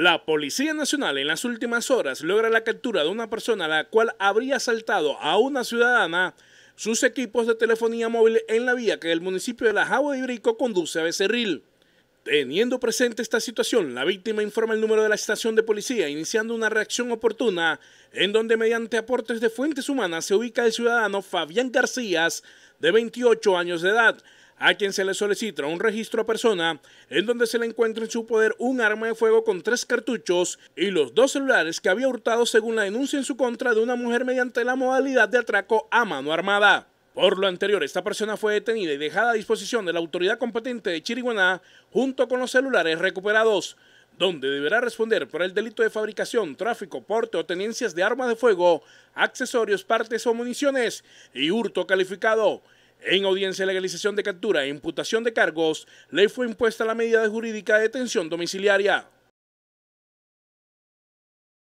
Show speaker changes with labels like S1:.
S1: La Policía Nacional en las últimas horas logra la captura de una persona a la cual habría asaltado a una ciudadana sus equipos de telefonía móvil en la vía que el municipio de La Jagua de Ibrico conduce a Becerril. Teniendo presente esta situación, la víctima informa el número de la estación de policía, iniciando una reacción oportuna, en donde mediante aportes de fuentes humanas se ubica el ciudadano Fabián García, de 28 años de edad, a quien se le solicita un registro a persona en donde se le encuentra en su poder un arma de fuego con tres cartuchos y los dos celulares que había hurtado según la denuncia en su contra de una mujer mediante la modalidad de atraco a mano armada. Por lo anterior, esta persona fue detenida y dejada a disposición de la autoridad competente de Chiriguaná junto con los celulares recuperados, donde deberá responder por el delito de fabricación, tráfico, porte o tenencias de armas de fuego, accesorios, partes o municiones y hurto calificado. En audiencia de legalización de captura e imputación de cargos, ley fue impuesta la medida jurídica de detención domiciliaria.